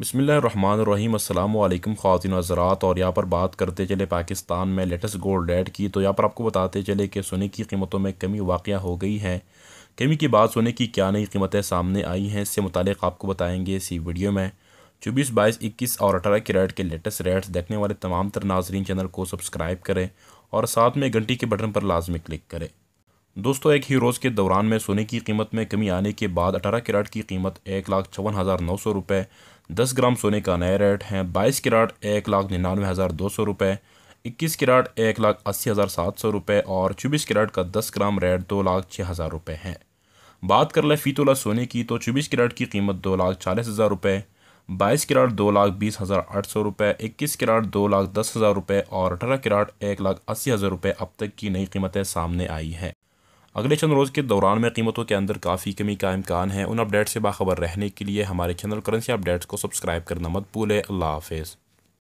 बसमिलकुम ख़वान हज़रात और यहाँ पर बात करते चले पाकिस्तान में लेटेस्ट गोल्ड रेट की तो यहाँ पर आपको बताते चले कि सोने की कीमतों में कमी वाक़ हो गई है कमी के बाद सोने की क्या नई कीमतें सामने आई हैं इससे मुतक आपको बताएंगे इसी वीडियो में चौबीस बाईस इक्कीस और अठारह के रेट के लेटेस्ट रेट्स देखने वाले तमाम तर नाजरीन चैनल को सब्सक्राइब करें और साथ में घंटी के बटन पर लाजमी क्लिक करें दोस्तों एक ही रोज़ के दौरान में सोने की कीमत में कमी आने के बाद 18 कैरेट की कीमत एक लाख छवन हज़ार नौ सौ रुपये दस ग्राम सोने का नया रेट है बाईस कैरेट एक लाख निन्यानवे हज़ार दो सौ रुपये इक्कीस कैरेट एक लाख अस्सी हज़ार सात सौ रुपये और चौबीस कैरेट का दस ग्राम रेट दो लाख छः हज़ार रुपये है बात कर लें फीतोला सोने की तो चौबीस कैरेट की कीमत दो लाख चालीस हज़ार रुपये बाईस किराट दो लाख बीस हज़ार आठ सौ रुपये इक्कीस किराट दो लाख दस हज़ार रुपये और अठारह किराट एक लाख अस्सी हज़ार रुपये अब तक की नई कीमतें सामने आई हैं अगले चंद रोज़ के दौरान में कीमतों के अंदर काफ़ी कमी का इम्कान है उन अपडेट्स से बाखबर रहने के लिए हमारे चैनल करेंसी अपडेट्स को सब्सक्राइब करना मत भूलें अल्लाह हाफिज़